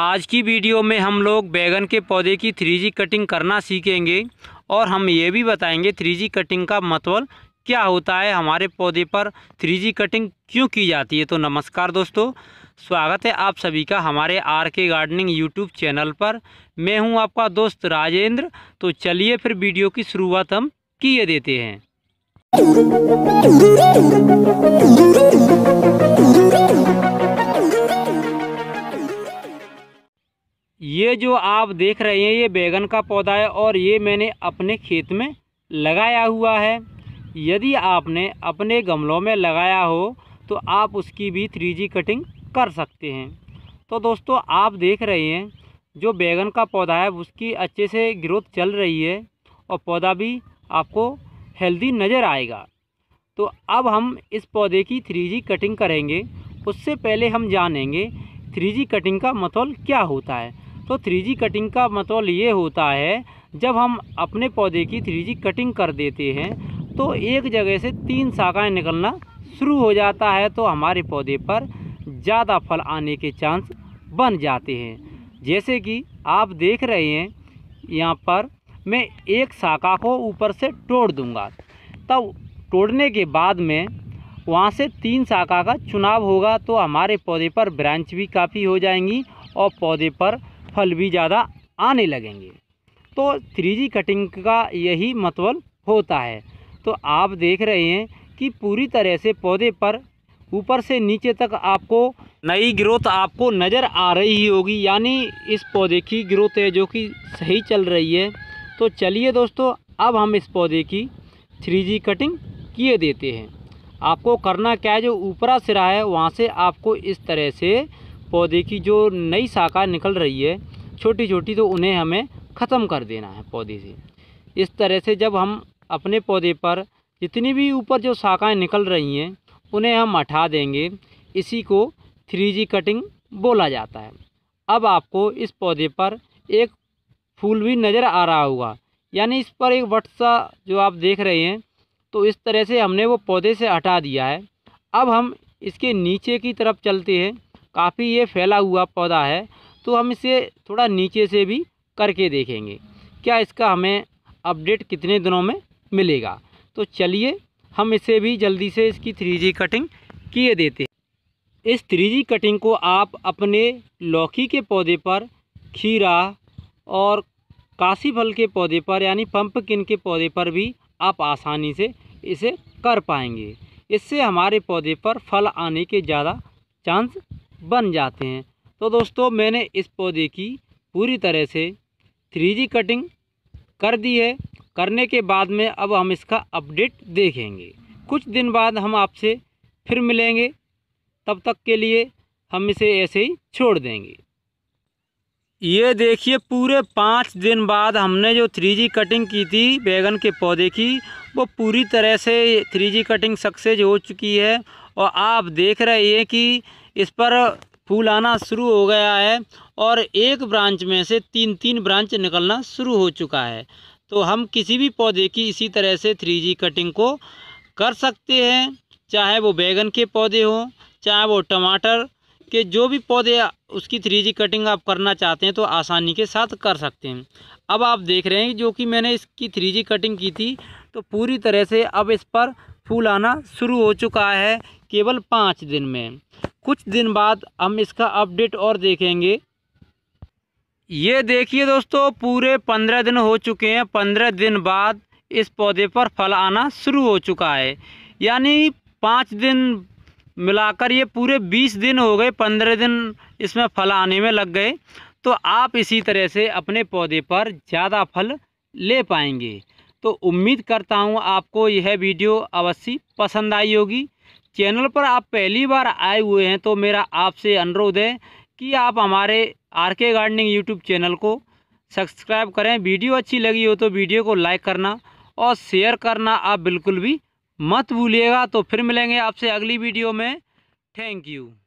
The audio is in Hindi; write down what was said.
आज की वीडियो में हम लोग बैगन के पौधे की थ्री कटिंग करना सीखेंगे और हम ये भी बताएंगे थ्री कटिंग का मतलब क्या होता है हमारे पौधे पर थ्री कटिंग क्यों की जाती है तो नमस्कार दोस्तों स्वागत है आप सभी का हमारे R K gardening YouTube channel पर मैं हूं आपका दोस्त राजेंद्र तो चलिए फिर वीडियो की शुरुआत हम किए देते हैं जो आप देख रहे हैं ये बैगन का पौधा है और ये मैंने अपने खेत में लगाया हुआ है यदि आपने अपने गमलों में लगाया हो तो आप उसकी भी थ्री कटिंग कर सकते हैं तो दोस्तों आप देख रहे हैं जो बैगन का पौधा है उसकी अच्छे से ग्रोथ चल रही है और पौधा भी आपको हेल्दी नज़र आएगा तो अब हम इस पौधे की थ्री कटिंग करेंगे उससे पहले हम जानेंगे थ्री कटिंग का मतलब क्या होता है तो थ्री कटिंग का मतलब ये होता है जब हम अपने पौधे की थ्री कटिंग कर देते हैं तो एक जगह से तीन शाखाएं निकलना शुरू हो जाता है तो हमारे पौधे पर ज़्यादा फल आने के चांस बन जाते हैं जैसे कि आप देख रहे हैं यहाँ पर मैं एक शाखा को ऊपर से तोड़ दूँगा तब तोड़ने के बाद में वहाँ से तीन शाखा का चुनाव होगा तो हमारे पौधे पर ब्रांच भी काफ़ी हो जाएंगी और पौधे पर फल भी ज़्यादा आने लगेंगे तो थ्री कटिंग का यही मतलब होता है तो आप देख रहे हैं कि पूरी तरह से पौधे पर ऊपर से नीचे तक आपको नई ग्रोथ आपको नज़र आ रही होगी यानी इस पौधे की ग्रोथ है जो कि सही चल रही है तो चलिए दोस्तों अब हम इस पौधे की थ्री कटिंग किए देते हैं आपको करना क्या है जो ऊपरा सिरा है वहाँ से आपको इस तरह से पौधे की जो नई शाखा निकल रही है छोटी छोटी तो उन्हें हमें ख़त्म कर देना है पौधे से इस तरह से जब हम अपने पौधे पर जितनी भी ऊपर जो शाखाएं निकल रही हैं उन्हें हम हटा देंगे इसी को थ्री जी कटिंग बोला जाता है अब आपको इस पौधे पर एक फूल भी नज़र आ रहा होगा यानी इस पर एक वटसा जो आप देख रहे हैं तो इस तरह से हमने वो पौधे से हटा दिया है अब हम इसके नीचे की तरफ चलते हैं काफ़ी ये फैला हुआ पौधा है तो हम इसे थोड़ा नीचे से भी करके देखेंगे क्या इसका हमें अपडेट कितने दिनों में मिलेगा तो चलिए हम इसे भी जल्दी से इसकी थ्री कटिंग किए देते हैं इस थ्री कटिंग को आप अपने लौकी के पौधे पर खीरा और काशी फल के पौधे पर यानी पंपकिन के पौधे पर भी आप आसानी से इसे कर पाएंगे इससे हमारे पौधे पर फल आने के ज़्यादा चांस बन जाते हैं तो दोस्तों मैंने इस पौधे की पूरी तरह से थ्री कटिंग कर दी है करने के बाद में अब हम इसका अपडेट देखेंगे कुछ दिन बाद हम आपसे फिर मिलेंगे तब तक के लिए हम इसे ऐसे ही छोड़ देंगे ये देखिए पूरे पाँच दिन बाद हमने जो थ्री जी कटिंग की थी बैगन के पौधे की वो पूरी तरह से थ्री जी कटिंग सक्सेस हो चुकी है और आप देख रहे हैं कि इस पर फूल आना शुरू हो गया है और एक ब्रांच में से तीन तीन ब्रांच निकलना शुरू हो चुका है तो हम किसी भी पौधे की इसी तरह से थ्री कटिंग को कर सकते हैं चाहे वो बैगन के पौधे हों चाहे वो टमाटर के जो भी पौधे उसकी थ्री कटिंग आप करना चाहते हैं तो आसानी के साथ कर सकते हैं अब आप देख रहे हैं जो कि मैंने इसकी थ्री कटिंग की थी तो पूरी तरह से अब इस पर फूल आना शुरू हो चुका है केवल पाँच दिन में कुछ दिन बाद हम इसका अपडेट और देखेंगे ये देखिए दोस्तों पूरे पंद्रह दिन हो चुके हैं पंद्रह दिन बाद इस पौधे पर फल आना शुरू हो चुका है यानी पाँच दिन मिलाकर ये पूरे बीस दिन हो गए पंद्रह दिन इसमें फल आने में लग गए तो आप इसी तरह से अपने पौधे पर ज़्यादा फल ले पाएंगे तो उम्मीद करता हूँ आपको यह वीडियो अवश्य पसंद आई होगी चैनल पर आप पहली बार आए हुए हैं तो मेरा आपसे अनुरोध है कि आप हमारे R K gardening YouTube channel को सब्सक्राइब करें वीडियो अच्छी लगी हो तो वीडियो को लाइक करना और शेयर करना आप बिल्कुल भी मत भूलिएगा तो फिर मिलेंगे आपसे अगली वीडियो में थैंक यू